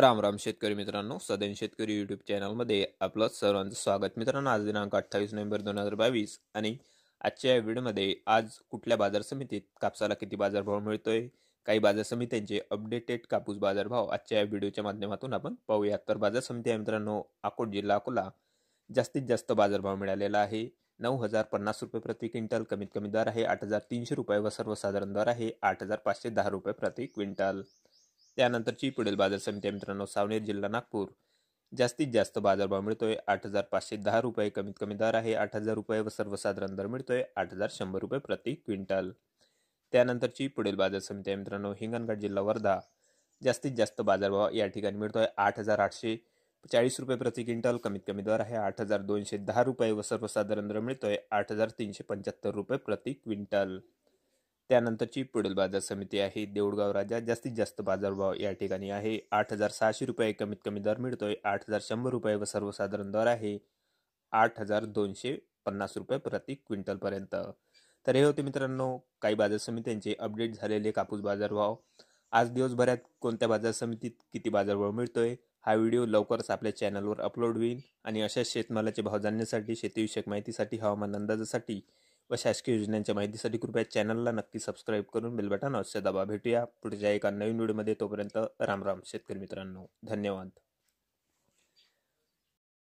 राम राम शेतकरी मित्रांनो सदन शेतकरी युट्यूब चॅनलमध्ये आपलं सर्वांचं स्वागत मित्रांनो आज दिनांक अठ्ठावीस नोव्हेंबर दोन हजार बावीस आणि आजच्या या व्हिडिओमध्ये आज कुठल्या बाजार समितीत कापसाला किती बाजारभाव मिळतोय काही बाजार समित्यांचे अपडेटेड कापूस बाजारभाव आजच्या या व्हिडिओच्या माध्यमातून आपण पाहूया तर बाजार समिती आहे मित्रांनो अकोट जिल्हा अकोला जास्तीत जास्त बाजारभाव मिळालेला आहे नऊ हजार पन्नास रुपये प्रति क्विंटल कमीत कमी दर आहे आठ हजार तीनशे रुपये व सर्वसाधारण दर आहे आठ हजार पाचशे दहा रुपये प्रति क्विंटल त्यानंतरची पुढील बाजार समिती मित्रांनो सावनेर जिल्हा नागपूर जास्तीत जास्त बाजारभाव मिळतोय आठ हजार पाचशे दहा रुपये कमीत कमी दर आहे आठ हजार रुपये व सर्वसाधारण दर मिळतोय आठ हजार शंभर रुपये प्रति क्विंटल त्यानंतरची पुढील बाजार समिती मित्रांनो हिंगणघाट जिल्हा वर्धा जास्तीत जास्त बाजारभाव या ठिकाणी मिळतोय आठ हजार आठशे चाळीस रुपये प्रति क्विंटल कमीत कमी दर आहे आठ हजार दोनशे दहा रुपये व सर्वसाधारण दर मिळतोय आठ हजार तीनशे पंच्याहत्तर रुपये प्रति क्विंटल त्यानंतरची पुढील बाजार समिती आहे देऊळगाव राजा जास्तीत जास्त बाजारभाव या ठिकाणी आहे आठ हजार सहाशे रुपये कमीत कमी दर मिळतोय आठ हजार शंभर रुपये व सर्वसाधारण दर आहे आठ हजार दोनशे पन्नास रुपये प्रति क्विंटलपर्यंत तर हे होते मित्रांनो काही बाजार समित्यांचे अपडेट झालेले कापूस बाजारभाव आज दिवसभरात कोणत्या बाजार समितीत किती बाजारभाव मिळतोय हा व्हिडिओ लवकरच आपल्या चॅनलवर अपलोड होईल आणि अशा शेतमालाचे भाव जाणण्यासाठी शेतीविषयक माहितीसाठी हवामान अंदाजासाठी व शासकीय योजनांच्या माहितीसाठी कृपया चॅनलला नक्की सबस्क्राईब करून बेलबटन अवश्य दाबा भेटूया पुढच्या एका नवीन व्हिडिओमध्ये तोपर्यंत राम राम शेतकरी मित्रांनो धन्यवाद